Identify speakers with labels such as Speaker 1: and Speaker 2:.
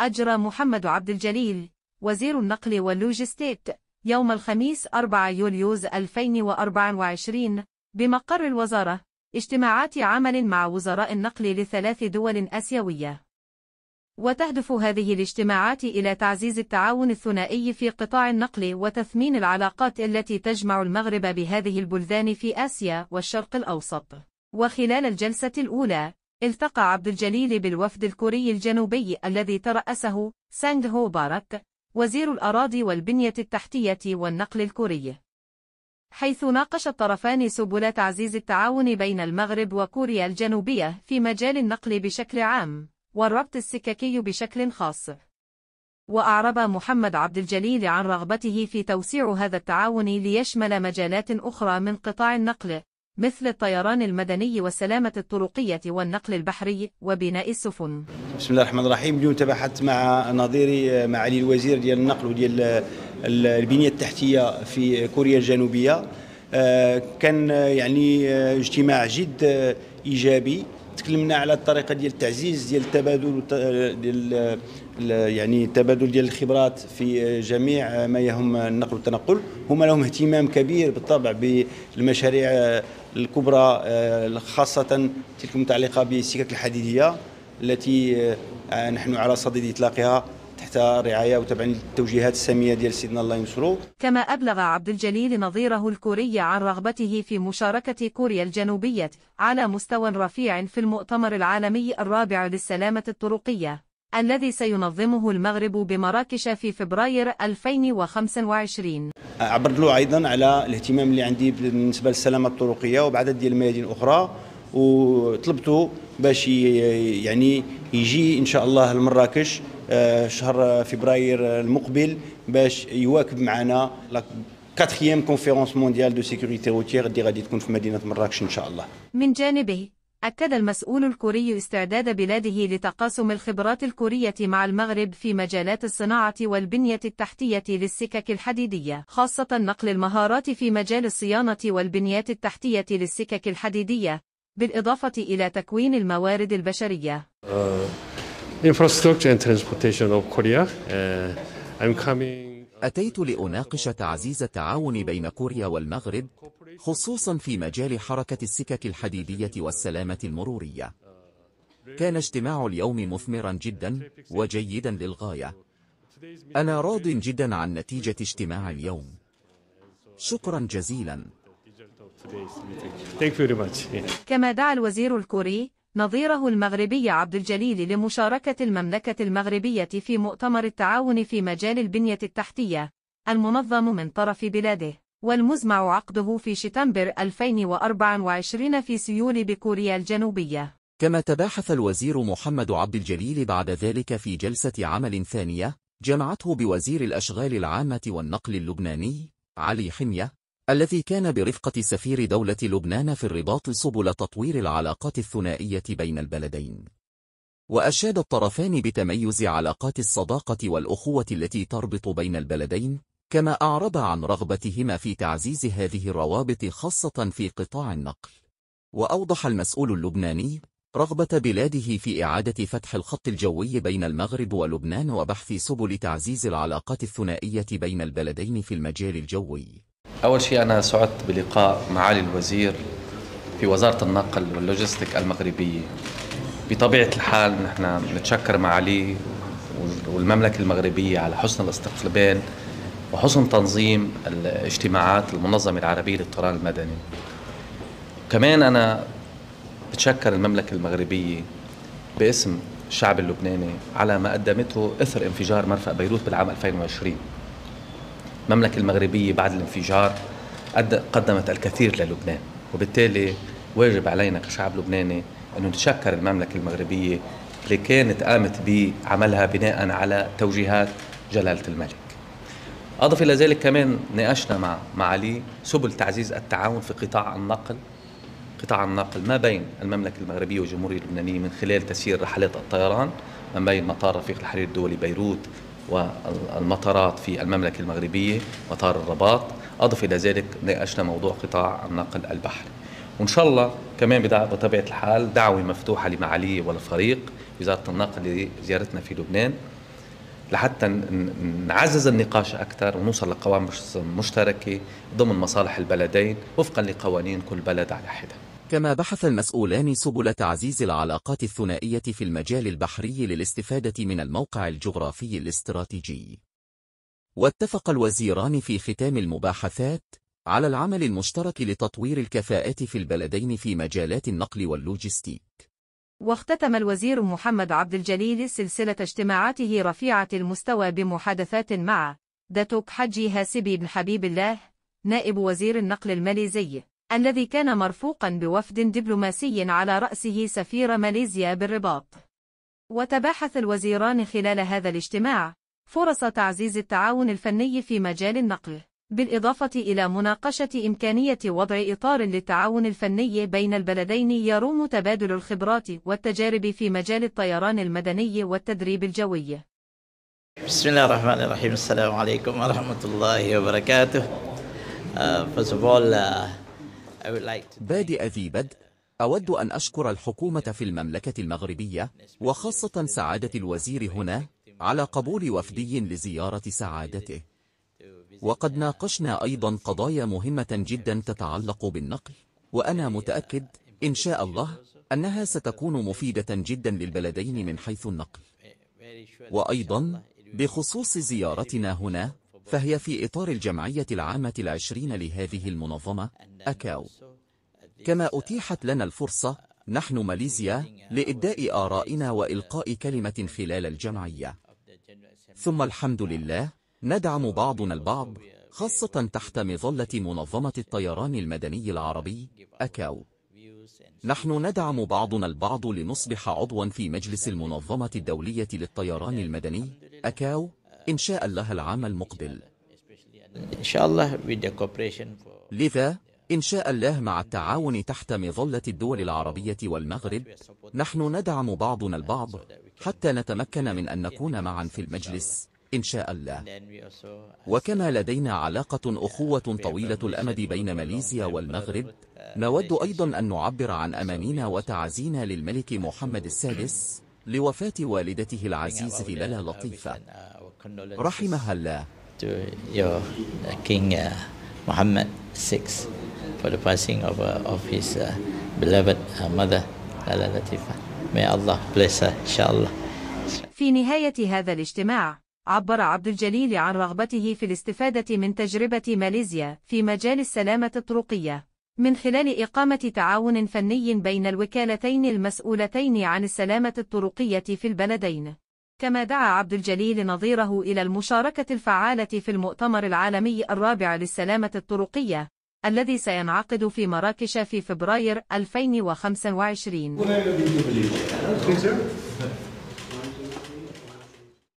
Speaker 1: أجرى محمد عبد الجليل وزير النقل واللوجستيك يوم الخميس 4 يوليوز 2024 بمقر الوزارة اجتماعات عمل مع وزراء النقل لثلاث دول آسيوية وتهدف هذه الاجتماعات إلى تعزيز التعاون الثنائي في قطاع النقل وتثمين العلاقات التي تجمع المغرب بهذه البلدان في آسيا والشرق الأوسط وخلال الجلسة الأولى التقى عبد الجليل بالوفد الكوري الجنوبي الذي ترأسه سانغ هو بارك وزير الأراضي والبنية التحتية والنقل الكوري حيث ناقش الطرفان سبل تعزيز التعاون بين المغرب وكوريا الجنوبية في مجال النقل بشكل عام والربط السككي بشكل خاص وأعرب محمد عبد الجليل عن رغبته في توسيع هذا التعاون ليشمل مجالات أخرى من قطاع النقل مثل الطيران المدني والسلامة الطرقية والنقل البحري وبناء السفن
Speaker 2: بسم الله الرحمن الرحيم اليوم تبحت مع نظيري معالي الوزير ديال النقل وديال البنية التحتية في كوريا الجنوبية آه، كان آه، يعني آه، اجتماع جد ايجابي تكلمنا على الطريقه ديال التعزيز ديال التبادل ديال يعني التبادل ديال الخبرات في جميع ما يهم النقل والتنقل هما لهم اهتمام كبير بالطبع بالمشاريع الكبرى آه، خاصة تلك المتعلقة بالسكك الحديدية التي آه، نحن على صدد إطلاقها تحت رعاية وتبعا للتوجيهات السامية ديال سيدنا الله ينصره
Speaker 1: كما أبلغ عبد الجليل نظيره الكوري عن رغبته في مشاركة كوريا الجنوبية على مستوى رفيع في المؤتمر العالمي الرابع للسلامة الطرقية الذي سينظمه المغرب بمراكش في فبراير 2025
Speaker 2: عبرت له أيضا على الاهتمام اللي عندي بالنسبة للسلامة الطرقية وبعدد ديال الميادين الاخرى وطلبته باش يعني يجي ان شاء الله لمراكش آه، شهر فبراير المقبل باش يواكب معنا لا كونفيرونس مونديال دو سيكوريتي روتيير اللي غادي تكون في مدينه مراكش ان شاء الله
Speaker 1: من جانبه أكد المسؤول الكوري استعداد بلاده لتقاسم الخبرات الكورية مع المغرب في مجالات الصناعة والبنية التحتية للسكك الحديدية خاصة نقل المهارات في مجال الصيانة والبنيات التحتية للسكك الحديدية بالإضافة إلى تكوين الموارد البشرية
Speaker 3: uh, uh, أتيت لأناقش تعزيز التعاون بين كوريا والمغرب خصوصا في مجال حركة السكك الحديدية والسلامة المرورية كان اجتماع اليوم مثمرا جدا وجيدا للغاية أنا راض جدا عن نتيجة اجتماع اليوم شكرا جزيلا
Speaker 1: كما دعا الوزير الكوري نظيره المغربي عبد الجليل لمشاركة المملكة المغربية في مؤتمر التعاون في مجال البنية التحتية المنظم من طرف بلاده والمزمع عقده في شتنبر 2024 في سيول بكوريا الجنوبية
Speaker 3: كما تباحث الوزير محمد عبد الجليل بعد ذلك في جلسة عمل ثانية جمعته بوزير الأشغال العامة والنقل اللبناني علي حمية الذي كان برفقة سفير دولة لبنان في الرباط سبل تطوير العلاقات الثنائية بين البلدين وأشاد الطرفان بتميز علاقات الصداقة والأخوة التي تربط بين البلدين كما أعرب عن رغبتهما في تعزيز هذه الروابط خاصة في قطاع النقل وأوضح المسؤول اللبناني رغبة بلاده في إعادة فتح الخط الجوي بين المغرب ولبنان وبحث سبل تعزيز العلاقات الثنائية بين البلدين في المجال الجوي
Speaker 4: أول شيء أنا سعدت بلقاء معالي الوزير في وزارة النقل واللوجستيك المغربية بطبيعة الحال نحن نتشكر معالي والمملكة المغربية على حسن الاستقبال وحسن تنظيم الاجتماعات المنظمة العربية للطيران المدني كمان أنا بتشكر المملكة المغربية باسم الشعب اللبناني على ما قدمته اثر انفجار مرفأ بيروت بالعام 2020 المملكة المغربية بعد الانفجار قدمت الكثير للبنان وبالتالي واجب علينا كشعب لبناني انه نتشكر المملكة المغربية اللي كانت قامت بعملها بناء على توجيهات جلالة الملك أضف إلى ذلك كمان ناقشنا مع معالي سبل تعزيز التعاون في قطاع النقل قطاع النقل ما بين المملكة المغربية والجمهورية اللبنانية من خلال تسيير رحلات الطيران ما بين مطار رفيق الحرير الدولي بيروت والمطارات في المملكة المغربية مطار الرباط أضف إلى ذلك ناقشنا موضوع قطاع النقل البحري وإن شاء الله كمان بطبيعة الحال دعوة مفتوحة لمعالي والفريق وزارة النقل لزيارتنا في لبنان لحتى نعزز النقاش اكثر ونوصل لقوام مشتركه ضمن مصالح البلدين وفقا
Speaker 3: لقوانين كل بلد على حده. كما بحث المسؤولان سبل تعزيز العلاقات الثنائيه في المجال البحري للاستفاده من الموقع الجغرافي الاستراتيجي. واتفق الوزيران في ختام المباحثات على العمل المشترك لتطوير الكفاءات في البلدين في مجالات النقل واللوجستيك.
Speaker 1: واختتم الوزير محمد عبد الجليل سلسلة اجتماعاته رفيعة المستوى بمحادثات مع داتوك حجي هاسبي بن حبيب الله نائب وزير النقل الماليزي الذي كان مرفوقا بوفد دبلوماسي على رأسه سفير ماليزيا بالرباط وتباحث الوزيران خلال هذا الاجتماع فرص تعزيز التعاون الفني في مجال النقل بالإضافة إلى مناقشة إمكانية وضع إطار للتعاون الفني بين البلدين يروم تبادل الخبرات والتجارب في مجال الطيران المدني والتدريب الجوي.
Speaker 2: بسم الله الرحمن الرحيم السلام عليكم ورحمة الله وبركاته. Uh, first of all, uh,
Speaker 3: I would like to... بادئ ذي بدء أود أن أشكر الحكومة في المملكة المغربية وخاصة سعادة الوزير هنا على قبول وفدي لزيارة سعادته. وقد ناقشنا أيضا قضايا مهمة جدا تتعلق بالنقل وأنا يعني متأكد إن شاء الله أنها ستكون مفيدة جدا للبلدين من حيث النقل وأيضا بخصوص زيارتنا هنا فهي في إطار الجمعية العامة العشرين لهذه المنظمة أكاو كما uh, أتيحت لنا الفرصة نحن ماليزيا uh, لإبداء آرائنا uh, وإلقاء كلمة خلال الجمعية ثم الحمد لله ندعم بعضنا البعض خاصة تحت مظلة منظمة الطيران المدني العربي أكاو نحن ندعم بعضنا البعض لنصبح عضوا في مجلس المنظمة الدولية للطيران المدني أكاو إن شاء الله العام المقبل إن شاء الله لذا إن شاء الله مع التعاون تحت مظلة الدول العربية والمغرب نحن ندعم بعضنا البعض حتى نتمكن من أن نكون معا في المجلس إن شاء الله وكما لدينا علاقة أخوة طويلة الأمد بين ماليزيا والمغرب نود أيضا أن نعبر عن أماننا وتعزينا للملك محمد السادس لوفاة والدته العزيزة للا لطيفة uh, رحمها الله محمد your uh, uh, for the passing of, uh, of his uh, beloved uh, mother Lala Latifa. May Allah bless her, inshallah.
Speaker 1: في نهاية هذا الاجتماع عبر عبد الجليل عن رغبته في الاستفادة من تجربة ماليزيا في مجال السلامة الطرقية من خلال إقامة تعاون فني بين الوكالتين المسؤولتين عن السلامة الطرقية في البلدين كما دعا عبد الجليل نظيره إلى المشاركة الفعالة في المؤتمر العالمي الرابع للسلامة الطرقية الذي سينعقد في مراكش في فبراير 2025